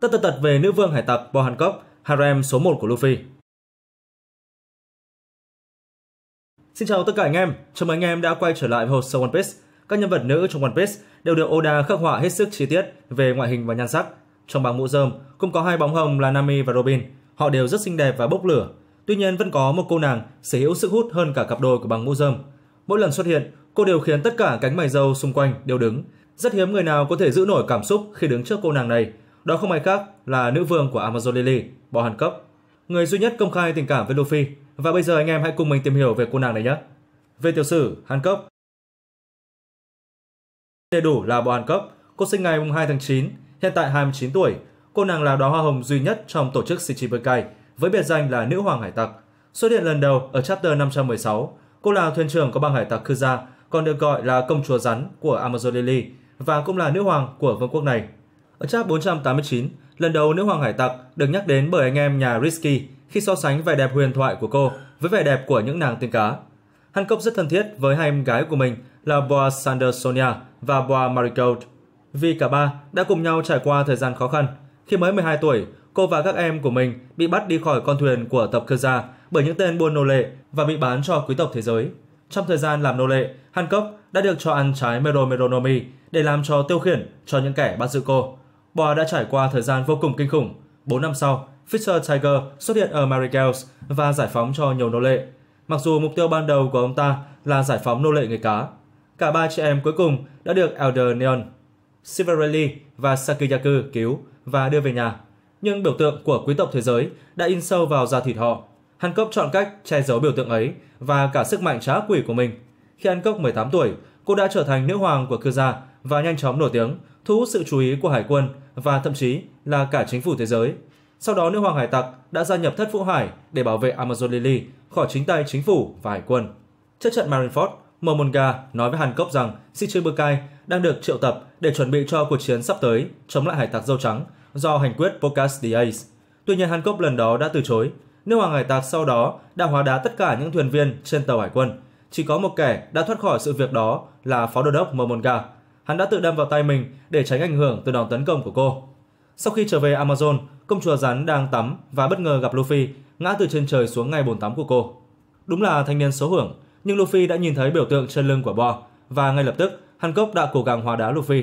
tất tật tật về nữ vương hải tặc Bo Hancock, harem số 1 của Luffy. Xin chào tất cả anh em, chào mừng anh em đã quay trở lại với hồ sơ One Piece. Các nhân vật nữ trong One Piece đều được Oda khắc họa hết sức chi tiết về ngoại hình và nhan sắc. Trong bảng mũ rơm cũng có hai bóng hồng là Nami và Robin. Họ đều rất xinh đẹp và bốc lửa. Tuy nhiên vẫn có một cô nàng sở hữu sức hút hơn cả cặp đôi của bảng mũ rơm. Mỗi lần xuất hiện, cô đều khiến tất cả cánh mày râu xung quanh đều đứng. Rất hiếm người nào có thể giữ nổi cảm xúc khi đứng trước cô nàng này, đó không ai khác là nữ vương của Amazon Lily, Bò Hàn Cấp, người duy nhất công khai tình cảm với Luffy. Và bây giờ anh em hãy cùng mình tìm hiểu về cô nàng này nhé. Về tiểu sử, Hàn Cấp Đầy đủ là Bò Hàn Cấp, cô sinh ngày 2 tháng 9, hiện tại 29 tuổi. Cô nàng là đóa hoa hồng duy nhất trong tổ chức Shichibukai với biệt danh là Nữ Hoàng Hải Tặc. Xuất hiện lần đầu ở chapter 516, cô là thuyền trưởng của băng hải tặc Kuza, còn được gọi là công chúa rắn của Amazon Lily và cũng là nữ hoàng của vương quốc này. Ở chap 489, lần đầu nữ hoàng hải tặc được nhắc đến bởi anh em nhà Risky khi so sánh vẻ đẹp huyền thoại của cô với vẻ đẹp của những nàng tiên cá. Hancock rất thân thiết với hai em gái của mình là Boa Sonia và Boa Marigold. Vì cả ba đã cùng nhau trải qua thời gian khó khăn, khi mới 12 tuổi, cô và các em của mình bị bắt đi khỏi con thuyền của tập cơ gia bởi những tên buôn nô lệ và bị bán cho quý tộc thế giới. Trong thời gian làm nô lệ, Hancock đã được cho ăn trái Mero để làm cho tiêu khiển cho những kẻ bắt giữ cô. Bò đã trải qua thời gian vô cùng kinh khủng. 4 năm sau, Fisher Tiger xuất hiện ở Marigales và giải phóng cho nhiều nô lệ. Mặc dù mục tiêu ban đầu của ông ta là giải phóng nô lệ người cá, cả ba chị em cuối cùng đã được Elder Neon, Sivarelli và Sakiyaku cứu và đưa về nhà. Nhưng biểu tượng của quý tộc thế giới đã in sâu vào da thịt họ. Hancock chọn cách che giấu biểu tượng ấy và cả sức mạnh trá quỷ của mình. Khi Hancock 18 tuổi, cô đã trở thành nữ hoàng của cư gia và nhanh chóng nổi tiếng thu hút sự chú ý của hải quân và thậm chí là cả chính phủ thế giới. Sau đó, nữ hoàng hải tặc đã gia nhập thất vũ hải để bảo vệ Amazon Lily khỏi chính tay chính phủ và hải quân. Trước trận Marineford, Momonga nói với Hàn Cốc rằng Shichibukai đang được triệu tập để chuẩn bị cho cuộc chiến sắp tới chống lại hải tặc dâu trắng do hành quyết Pocas the Ace. Tuy nhiên Hàn Cốc lần đó đã từ chối. Nữ hoàng hải tặc sau đó đã hóa đá tất cả những thuyền viên trên tàu hải quân. Chỉ có một kẻ đã thoát khỏi sự việc đó là phó đô đốc Momonga, hắn đã tự đâm vào tay mình để tránh ảnh hưởng từ đòn tấn công của cô. Sau khi trở về Amazon, công chúa rắn đang tắm và bất ngờ gặp Luffy ngã từ trên trời xuống ngay bồn tắm của cô. Đúng là thanh niên số hưởng, nhưng Luffy đã nhìn thấy biểu tượng trên lưng của Bo và ngay lập tức Hàn Cốc đã cố gắng hóa đá Luffy.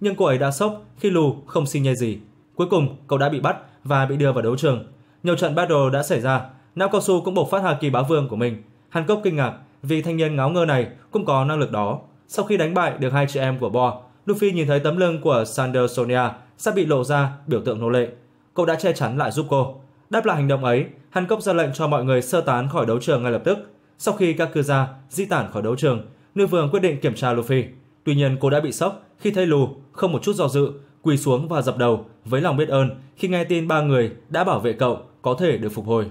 Nhưng cô ấy đã sốc khi Lu không xin nhây gì. Cuối cùng, cậu đã bị bắt và bị đưa vào đấu trường. Nhiều trận battle đã xảy ra, Nam Cao Su cũng bộc phát haki bá vương của mình. Hàn Cốc kinh ngạc vì thanh niên ngáo ngơ này cũng có năng lực đó. Sau khi đánh bại được hai chị em của Bo, Luffy nhìn thấy tấm lưng của Sander Sonia sắp bị lộ ra biểu tượng nô lệ. Cậu đã che chắn lại giúp cô. Đáp lại hành động ấy, Hàn Cốc ra lệnh cho mọi người sơ tán khỏi đấu trường ngay lập tức. Sau khi các cư gia di tản khỏi đấu trường, nữ vương quyết định kiểm tra Luffy. Tuy nhiên cô đã bị sốc khi thấy Lù không một chút do dự quỳ xuống và dập đầu với lòng biết ơn khi nghe tin ba người đã bảo vệ cậu có thể được phục hồi.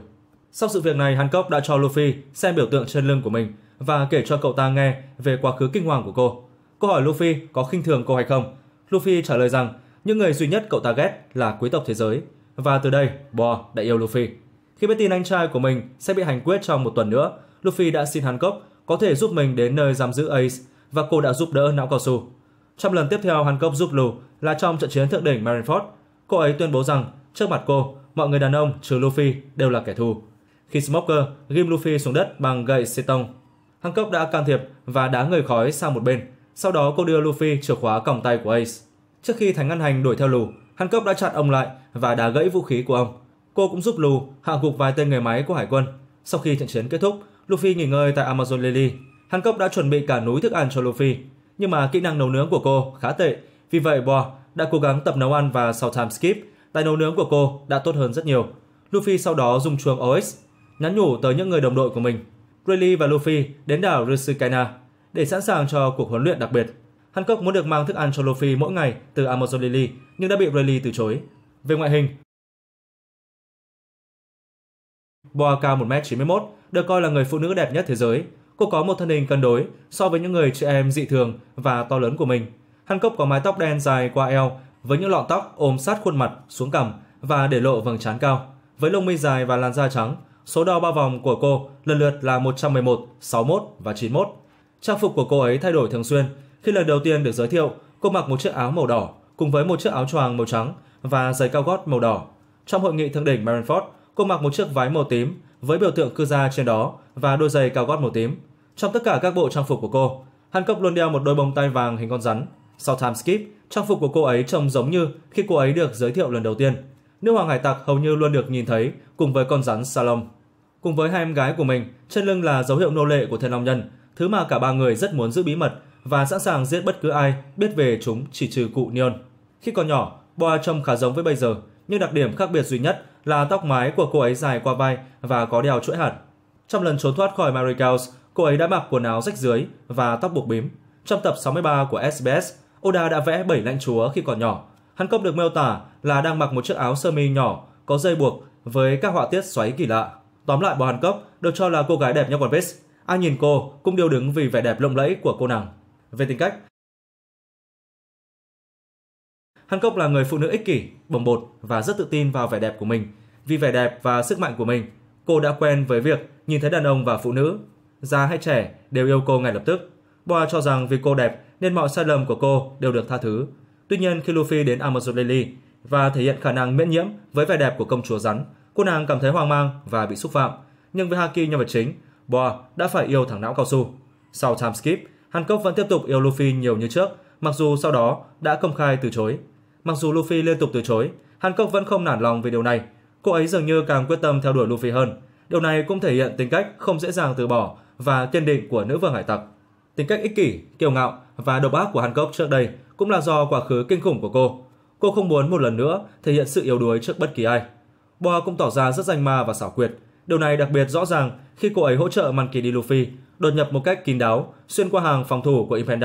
Sau sự việc này, Hàn Cốc đã cho Luffy xem biểu tượng trên lưng của mình và kể cho cậu ta nghe về quá khứ kinh hoàng của cô. Cô hỏi Luffy có khinh thường cô hay không. Luffy trả lời rằng những người duy nhất cậu ta ghét là quý tộc thế giới. Và từ đây, Bo đã yêu Luffy. Khi biết tin anh trai của mình sẽ bị hành quyết trong một tuần nữa, Luffy đã xin hắn cốc có thể giúp mình đến nơi giam giữ Ace và cô đã giúp đỡ não cao su. Trong lần tiếp theo hắn cốc giúp Lù là trong trận chiến thượng đỉnh Marineford. Cô ấy tuyên bố rằng trước mặt cô, mọi người đàn ông trừ Luffy đều là kẻ thù. Khi Smoker ghim Luffy xuống đất bằng gậy xê tông Hăng cốc đã can thiệp và đá người khói sang một bên. Sau đó cô đưa Luffy chìa khóa còng tay của Ace. Trước khi Thánh Ngân Hành đuổi theo Lù, Hăng cốc đã chặn ông lại và đá gãy vũ khí của ông. Cô cũng giúp Lù hạ gục vài tên người máy của hải quân. Sau khi trận chiến kết thúc, Luffy nghỉ ngơi tại Amazon Lily. Hăng cốc đã chuẩn bị cả núi thức ăn cho Luffy. Nhưng mà kỹ năng nấu nướng của cô khá tệ, vì vậy Boa đã cố gắng tập nấu ăn và sau time skip, tài nấu nướng của cô đã tốt hơn rất nhiều. Luffy sau đó dùng chuông OX nhắn nhủ tới những người đồng đội của mình Rayleigh và Luffy đến đảo Rusukaina để sẵn sàng cho cuộc huấn luyện đặc biệt. Hancock muốn được mang thức ăn cho Luffy mỗi ngày từ Amazon Lily nhưng đã bị Rayleigh từ chối. Về ngoại hình, Boa cao 1m91, được coi là người phụ nữ đẹp nhất thế giới. Cô có một thân hình cân đối so với những người chị em dị thường và to lớn của mình. Hancock có mái tóc đen dài qua eo với những lọn tóc ôm sát khuôn mặt xuống cằm và để lộ vầng trán cao. Với lông mi dài và làn da trắng, Số đo ba vòng của cô lần lượt là 111, 61 và 91. Trang phục của cô ấy thay đổi thường xuyên. Khi lần đầu tiên được giới thiệu, cô mặc một chiếc áo màu đỏ cùng với một chiếc áo choàng màu trắng và giày cao gót màu đỏ. Trong hội nghị thượng đỉnh Marineford, cô mặc một chiếc váy màu tím với biểu tượng cư gia trên đó và đôi giày cao gót màu tím. Trong tất cả các bộ trang phục của cô, Hancock luôn đeo một đôi bông tai vàng hình con rắn. Sau time skip, trang phục của cô ấy trông giống như khi cô ấy được giới thiệu lần đầu tiên. Nữ hoàng hải tặc hầu như luôn được nhìn thấy cùng với con rắn Salom. Cùng với hai em gái của mình, trên lưng là dấu hiệu nô lệ của thần long nhân, thứ mà cả ba người rất muốn giữ bí mật và sẵn sàng giết bất cứ ai biết về chúng chỉ trừ cụ Neon. Khi còn nhỏ, Boa trông khá giống với bây giờ, nhưng đặc điểm khác biệt duy nhất là tóc mái của cô ấy dài qua vai và có đeo chuỗi hạt. Trong lần trốn thoát khỏi Marigaus, cô ấy đã mặc quần áo rách dưới và tóc buộc bím. Trong tập 63 của SBS, Oda đã vẽ bảy lãnh chúa khi còn nhỏ. Hắn công được miêu tả là đang mặc một chiếc áo sơ mi nhỏ có dây buộc với các họa tiết xoáy kỳ lạ. Tóm lại, bà Hàn Cốc được cho là cô gái đẹp nhất quần vest. Ai nhìn cô cũng đều đứng vì vẻ đẹp lộng lẫy của cô nàng. Về tính cách, Hàn Cốc là người phụ nữ ích kỷ, bồng bột và rất tự tin vào vẻ đẹp của mình. Vì vẻ đẹp và sức mạnh của mình, cô đã quen với việc nhìn thấy đàn ông và phụ nữ, già hay trẻ đều yêu cô ngay lập tức. Boa cho rằng vì cô đẹp nên mọi sai lầm của cô đều được tha thứ. Tuy nhiên khi Luffy đến Amazon Lily và thể hiện khả năng miễn nhiễm với vẻ đẹp của công chúa rắn, cô nàng cảm thấy hoang mang và bị xúc phạm. Nhưng với Haki nhân vật chính, Boa đã phải yêu thằng não cao su. Sau time skip, Hàn Cốc vẫn tiếp tục yêu Luffy nhiều như trước, mặc dù sau đó đã công khai từ chối. Mặc dù Luffy liên tục từ chối, Hàn Cốc vẫn không nản lòng về điều này. Cô ấy dường như càng quyết tâm theo đuổi Luffy hơn. Điều này cũng thể hiện tính cách không dễ dàng từ bỏ và kiên định của nữ vương hải tặc. Tính cách ích kỷ, kiêu ngạo và độc ác của Hàn Cốc trước đây cũng là do quá khứ kinh khủng của cô. Cô không muốn một lần nữa thể hiện sự yếu đuối trước bất kỳ ai. Boa cũng tỏ ra rất danh ma và xảo quyệt. Điều này đặc biệt rõ ràng khi cô ấy hỗ trợ Monkey D. Luffy đột nhập một cách kín đáo xuyên qua hàng phòng thủ của Impel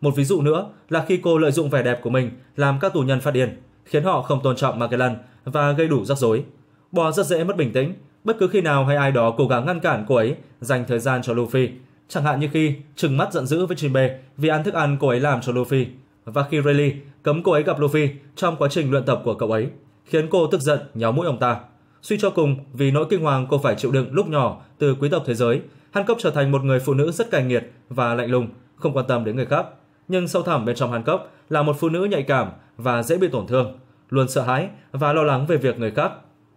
Một ví dụ nữa là khi cô lợi dụng vẻ đẹp của mình làm các tù nhân phát điên, khiến họ không tôn trọng Magellan và gây đủ rắc rối. Boa rất dễ mất bình tĩnh, bất cứ khi nào hay ai đó cố gắng ngăn cản cô ấy dành thời gian cho Luffy, chẳng hạn như khi trừng mắt giận dữ với Jinbe vì ăn thức ăn cô ấy làm cho Luffy, và khi Rayleigh cấm cô ấy gặp Luffy trong quá trình luyện tập của cậu ấy khiến cô tức giận nhéo mũi ông ta. Suy cho cùng, vì nỗi kinh hoàng cô phải chịu đựng lúc nhỏ từ quý tộc thế giới, Hàn Cốc trở thành một người phụ nữ rất cay nghiệt và lạnh lùng, không quan tâm đến người khác. Nhưng sâu thẳm bên trong Hàn Cốc là một phụ nữ nhạy cảm và dễ bị tổn thương, luôn sợ hãi và lo lắng về việc người khác.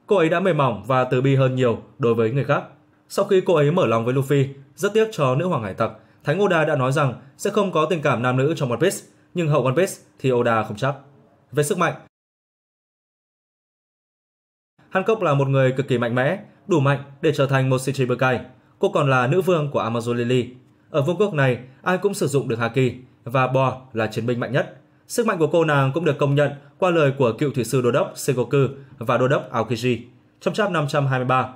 Cô ấy đã mềm mỏng và từ bi hơn nhiều đối với người khác. Sau khi cô ấy mở lòng với Luffy, rất tiếc cho nữ hoàng hải tặc, Thánh Oda đã nói rằng sẽ không có tình cảm nam nữ trong One Piece, nhưng hậu One Piece thì Oda không chắc. Về sức mạnh, Hancock là một người cực kỳ mạnh mẽ, đủ mạnh để trở thành một Shichibukai. Cô còn là nữ vương của Amazon Lily. Ở vương quốc này, ai cũng sử dụng được Haki và Bo là chiến binh mạnh nhất. Sức mạnh của cô nàng cũng được công nhận qua lời của cựu thủy sư đô đốc Segoku và đô đốc Aokiji. Trong chap 523,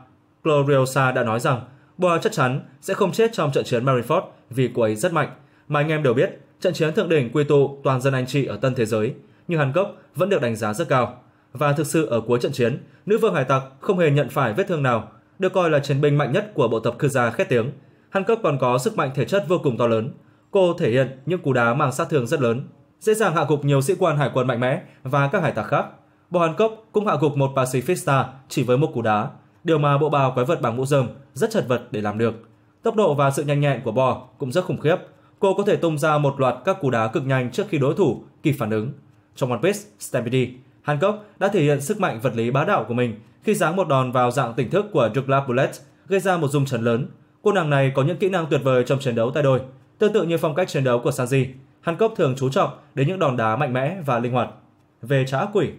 Gloriosa đã nói rằng Boa chắc chắn sẽ không chết trong trận chiến Marineford vì cô ấy rất mạnh. Mà anh em đều biết, trận chiến thượng đỉnh quy tụ toàn dân anh chị ở tân thế giới, nhưng Hàn Quốc vẫn được đánh giá rất cao và thực sự ở cuối trận chiến, nữ vương hải tặc không hề nhận phải vết thương nào, được coi là chiến binh mạnh nhất của bộ tập Kuza khét tiếng. Hancock còn có sức mạnh thể chất vô cùng to lớn. Cô thể hiện những cú đá mang sát thương rất lớn, dễ dàng hạ gục nhiều sĩ quan hải quân mạnh mẽ và các hải tặc khác. Bộ Hancock cũng hạ gục một Pacifista chỉ với một cú đá, điều mà bộ bào quái vật bằng mũ rơm rất chật vật để làm được. Tốc độ và sự nhanh nhẹn của bò cũng rất khủng khiếp. Cô có thể tung ra một loạt các cú đá cực nhanh trước khi đối thủ kịp phản ứng. Trong One Piece, Stampede Hancock đã thể hiện sức mạnh vật lý bá đạo của mình khi giáng một đòn vào dạng tỉnh thức của Juklap Bullet, gây ra một rung chấn lớn. Cô nàng này có những kỹ năng tuyệt vời trong chiến đấu tay đôi. Tương tự như phong cách chiến đấu của Sanji, Hancock thường chú trọng đến những đòn đá mạnh mẽ và linh hoạt. Về trái ác quỷ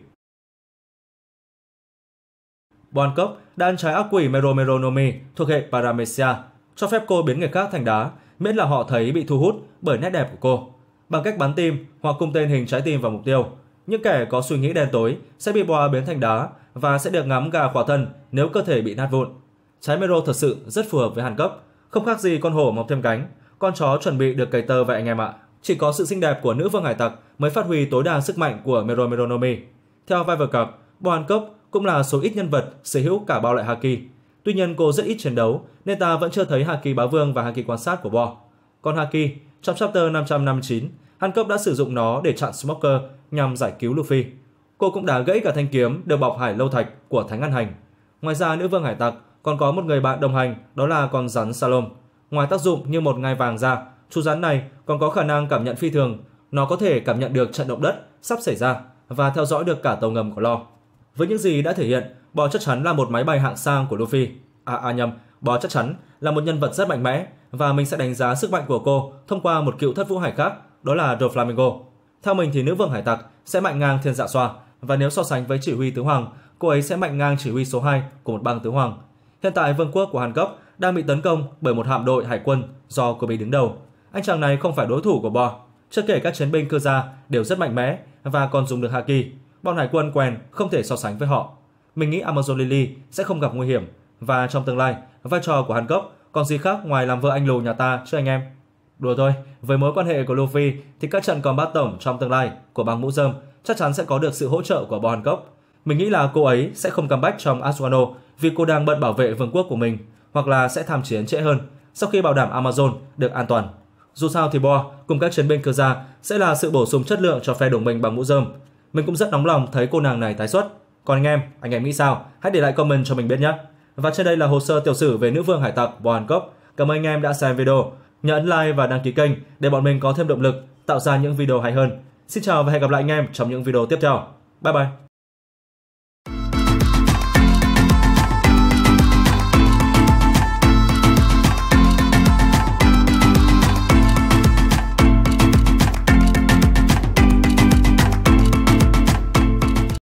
Bon Cốc đã ăn trái ác quỷ Meromeronomi thuộc hệ Paramecia, cho phép cô biến người khác thành đá, miễn là họ thấy bị thu hút bởi nét đẹp của cô. Bằng cách bắn tim hoặc cung tên hình trái tim vào mục tiêu, những kẻ có suy nghĩ đen tối sẽ bị bòa biến thành đá và sẽ được ngắm gà khỏa thân nếu cơ thể bị nát vụn. Trái Mero thật sự rất phù hợp với Hàn Cấp, không khác gì con hổ mọc thêm cánh, con chó chuẩn bị được cày tơ vậy anh em ạ. Chỉ có sự xinh đẹp của nữ vương hải tặc mới phát huy tối đa sức mạnh của Mero Meronomi. Theo vai vợ cặp, Bo Hàn Cấp cũng là số ít nhân vật sở hữu cả bao loại Haki. Tuy nhiên cô rất ít chiến đấu nên ta vẫn chưa thấy Haki bá vương và Haki quan sát của Bò. Còn Haki, trong chapter 559, Hàn Cốc đã sử dụng nó để chặn Smoker nhằm giải cứu Luffy. Cô cũng đã gãy cả thanh kiếm được bọc hải lâu thạch của Thánh An Hành. Ngoài ra, nữ vương hải tặc còn có một người bạn đồng hành, đó là con rắn Salom. Ngoài tác dụng như một ngai vàng ra, chú rắn này còn có khả năng cảm nhận phi thường. Nó có thể cảm nhận được trận động đất sắp xảy ra và theo dõi được cả tàu ngầm của Lo. Với những gì đã thể hiện, bò chắc chắn là một máy bay hạng sang của Luffy. À, à nhầm, bò chắc chắn là một nhân vật rất mạnh mẽ và mình sẽ đánh giá sức mạnh của cô thông qua một cựu thất vũ hải khác đó là The Flamingo. Theo mình thì nữ vương hải tặc sẽ mạnh ngang thiên dạ xoa và nếu so sánh với chỉ huy tứ hoàng, cô ấy sẽ mạnh ngang chỉ huy số 2 của một bang tứ hoàng. Hiện tại vương quốc của Hàn Quốc đang bị tấn công bởi một hạm đội hải quân do cô bị đứng đầu. Anh chàng này không phải đối thủ của Bo. Chưa kể các chiến binh cư gia đều rất mạnh mẽ và còn dùng được haki. Bọn hải quân quen không thể so sánh với họ. Mình nghĩ Amazon Lily sẽ không gặp nguy hiểm và trong tương lai vai trò của Hàn Quốc còn gì khác ngoài làm vợ anh lù nhà ta chứ anh em. Đùa thôi, với mối quan hệ của Luffy thì các trận còn combat tổng trong tương lai của băng mũ rơm chắc chắn sẽ có được sự hỗ trợ của Bo Hancock. Mình nghĩ là cô ấy sẽ không comeback trong Asuano vì cô đang bận bảo vệ vương quốc của mình hoặc là sẽ tham chiến trễ hơn sau khi bảo đảm Amazon được an toàn. Dù sao thì Bo cùng các chiến binh cơ gia sẽ là sự bổ sung chất lượng cho phe đồng minh bằng mũ rơm. Mình cũng rất nóng lòng thấy cô nàng này tái xuất. Còn anh em, anh em nghĩ sao? Hãy để lại comment cho mình biết nhé. Và trên đây là hồ sơ tiểu sử về nữ vương hải tặc Bo Hancock. Cảm ơn anh em đã xem video. Nhớ ấn like và đăng ký kênh để bọn mình có thêm động lực tạo ra những video hay hơn. Xin chào và hẹn gặp lại anh em trong những video tiếp theo. Bye bye!